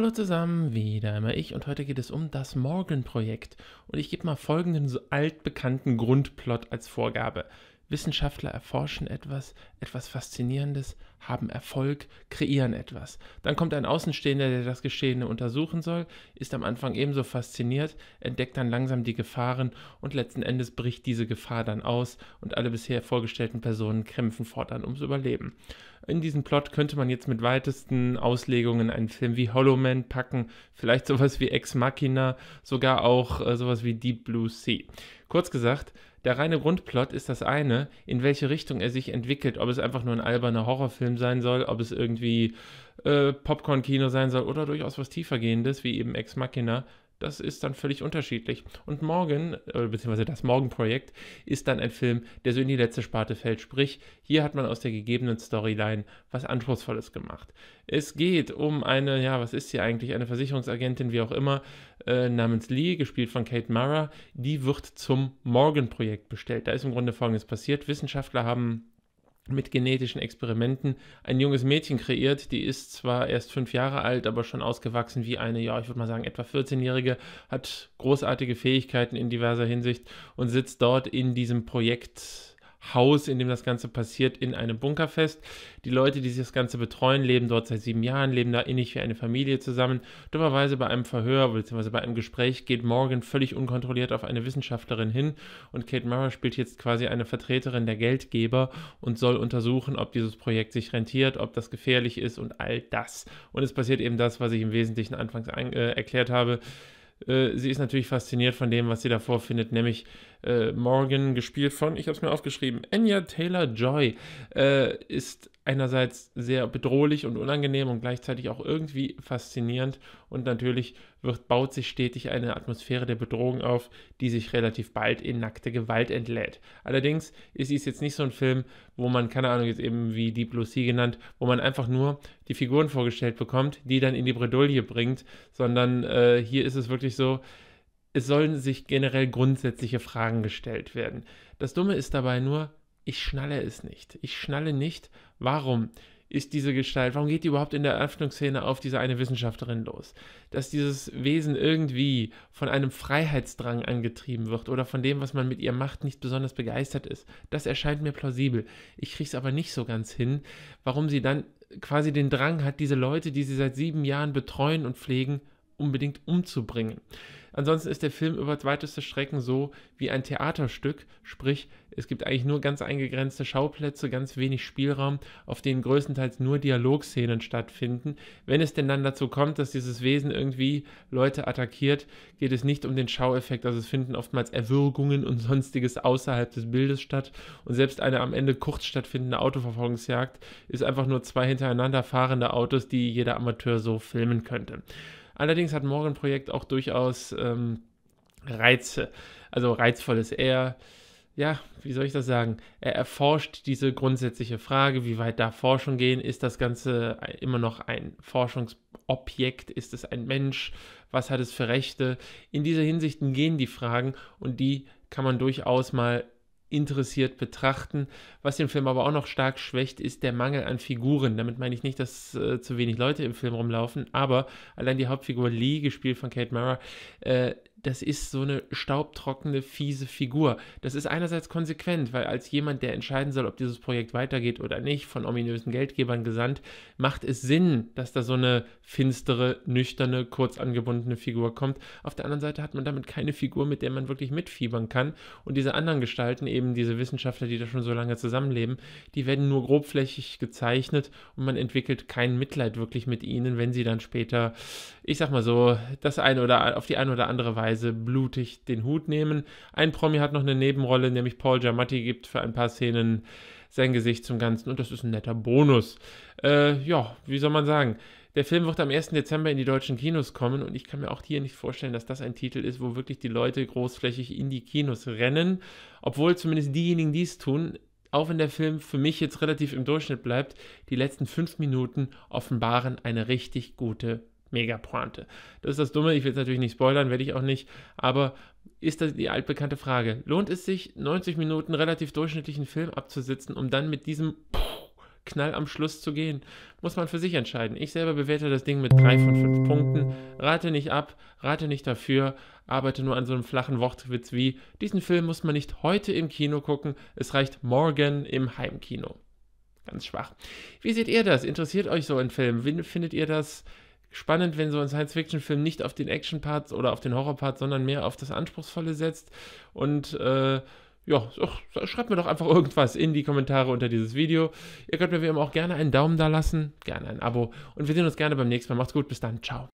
Hallo zusammen, wieder einmal ich und heute geht es um das Morgan-Projekt und ich gebe mal folgenden so altbekannten Grundplot als Vorgabe. Wissenschaftler erforschen etwas, etwas Faszinierendes, haben Erfolg, kreieren etwas. Dann kommt ein Außenstehender, der das Geschehene untersuchen soll, ist am Anfang ebenso fasziniert, entdeckt dann langsam die Gefahren und letzten Endes bricht diese Gefahr dann aus und alle bisher vorgestellten Personen kämpfen fortan ums Überleben. In diesen Plot könnte man jetzt mit weitesten Auslegungen einen Film wie Hollow Man packen, vielleicht sowas wie Ex Machina, sogar auch äh, sowas wie Deep Blue Sea. Kurz gesagt, der reine Grundplot ist das eine, in welche Richtung er sich entwickelt, ob es einfach nur ein alberner Horrorfilm sein soll, ob es irgendwie äh, Popcorn-Kino sein soll oder durchaus was tiefergehendes, wie eben Ex Machina das ist dann völlig unterschiedlich. Und morgen, äh, beziehungsweise das Morgenprojekt, ist dann ein Film, der so in die letzte Sparte fällt. Sprich, hier hat man aus der gegebenen Storyline was Anspruchsvolles gemacht. Es geht um eine, ja, was ist sie eigentlich, eine Versicherungsagentin, wie auch immer, äh, namens Lee, gespielt von Kate Mara. Die wird zum Morgenprojekt bestellt. Da ist im Grunde Folgendes passiert. Wissenschaftler haben mit genetischen Experimenten ein junges Mädchen kreiert. Die ist zwar erst fünf Jahre alt, aber schon ausgewachsen wie eine, ja, ich würde mal sagen, etwa 14-Jährige, hat großartige Fähigkeiten in diverser Hinsicht und sitzt dort in diesem Projekt Haus, in dem das Ganze passiert, in einem Bunker fest. Die Leute, die sich das Ganze betreuen, leben dort seit sieben Jahren, leben da innig wie eine Familie zusammen. Dummerweise bei einem Verhör bzw. bei einem Gespräch geht Morgan völlig unkontrolliert auf eine Wissenschaftlerin hin und Kate Mara spielt jetzt quasi eine Vertreterin der Geldgeber und soll untersuchen, ob dieses Projekt sich rentiert, ob das gefährlich ist und all das. Und es passiert eben das, was ich im Wesentlichen anfangs ein, äh, erklärt habe. Äh, sie ist natürlich fasziniert von dem, was sie davor findet, nämlich äh, Morgan, gespielt von, ich habe es mir aufgeschrieben, Enya Taylor Joy, äh, ist einerseits sehr bedrohlich und unangenehm und gleichzeitig auch irgendwie faszinierend und natürlich wird, baut sich stetig eine Atmosphäre der Bedrohung auf, die sich relativ bald in nackte Gewalt entlädt. Allerdings ist dies jetzt nicht so ein Film, wo man, keine Ahnung, jetzt eben wie Deep Blue Sea genannt, wo man einfach nur die Figuren vorgestellt bekommt, die dann in die Bredouille bringt, sondern äh, hier ist es wirklich so, es sollen sich generell grundsätzliche Fragen gestellt werden. Das Dumme ist dabei nur, ich schnalle es nicht. Ich schnalle nicht, warum ist diese Gestalt, warum geht die überhaupt in der Eröffnungsszene auf diese eine Wissenschaftlerin los? Dass dieses Wesen irgendwie von einem Freiheitsdrang angetrieben wird oder von dem, was man mit ihr macht, nicht besonders begeistert ist. Das erscheint mir plausibel. Ich kriege es aber nicht so ganz hin, warum sie dann quasi den Drang hat, diese Leute, die sie seit sieben Jahren betreuen und pflegen, unbedingt umzubringen. Ansonsten ist der Film über weiteste Strecken so wie ein Theaterstück, sprich es gibt eigentlich nur ganz eingegrenzte Schauplätze, ganz wenig Spielraum, auf denen größtenteils nur Dialogszenen stattfinden. Wenn es denn dann dazu kommt, dass dieses Wesen irgendwie Leute attackiert, geht es nicht um den Schaueffekt, also es finden oftmals Erwürgungen und sonstiges außerhalb des Bildes statt und selbst eine am Ende kurz stattfindende Autoverfolgungsjagd ist einfach nur zwei hintereinander fahrende Autos, die jeder Amateur so filmen könnte. Allerdings hat Morgan Projekt auch durchaus ähm, Reize, also reizvolles. Er, ja, wie soll ich das sagen? Er erforscht diese grundsätzliche Frage, wie weit da Forschung gehen? Ist das Ganze immer noch ein Forschungsobjekt? Ist es ein Mensch? Was hat es für Rechte? In dieser Hinsicht gehen die Fragen und die kann man durchaus mal interessiert betrachten. Was den Film aber auch noch stark schwächt, ist der Mangel an Figuren. Damit meine ich nicht, dass äh, zu wenig Leute im Film rumlaufen, aber allein die Hauptfigur Lee, gespielt von Kate Mara, äh, das ist so eine staubtrockene, fiese Figur. Das ist einerseits konsequent, weil als jemand, der entscheiden soll, ob dieses Projekt weitergeht oder nicht, von ominösen Geldgebern gesandt, macht es Sinn, dass da so eine finstere, nüchterne, kurz angebundene Figur kommt. Auf der anderen Seite hat man damit keine Figur, mit der man wirklich mitfiebern kann. Und diese anderen Gestalten, eben diese Wissenschaftler, die da schon so lange zusammenleben, die werden nur grobflächig gezeichnet und man entwickelt kein Mitleid wirklich mit ihnen, wenn sie dann später, ich sag mal so, das eine oder auf die eine oder andere Weise Weise blutig den Hut nehmen. Ein Promi hat noch eine Nebenrolle, nämlich Paul Giamatti gibt für ein paar Szenen sein Gesicht zum Ganzen und das ist ein netter Bonus. Äh, ja, wie soll man sagen? Der Film wird am 1. Dezember in die deutschen Kinos kommen und ich kann mir auch hier nicht vorstellen, dass das ein Titel ist, wo wirklich die Leute großflächig in die Kinos rennen, obwohl zumindest diejenigen, die es tun, auch wenn der Film für mich jetzt relativ im Durchschnitt bleibt, die letzten fünf Minuten offenbaren eine richtig gute mega Pointe. Das ist das Dumme, ich will es natürlich nicht spoilern, werde ich auch nicht, aber ist das die altbekannte Frage. Lohnt es sich, 90 Minuten relativ durchschnittlichen Film abzusitzen, um dann mit diesem Knall am Schluss zu gehen? Muss man für sich entscheiden. Ich selber bewerte das Ding mit 3 von 5 Punkten, rate nicht ab, rate nicht dafür, arbeite nur an so einem flachen Wortwitz wie, diesen Film muss man nicht heute im Kino gucken, es reicht morgen im Heimkino. Ganz schwach. Wie seht ihr das? Interessiert euch so ein Film? Wie Findet ihr das spannend, wenn so ein Science-Fiction-Film nicht auf den Action-Part oder auf den Horror-Part, sondern mehr auf das Anspruchsvolle setzt. Und äh, ja, so, schreibt mir doch einfach irgendwas in die Kommentare unter dieses Video. Ihr könnt mir wie immer auch gerne einen Daumen da lassen, gerne ein Abo. Und wir sehen uns gerne beim nächsten Mal. Macht's gut, bis dann, ciao.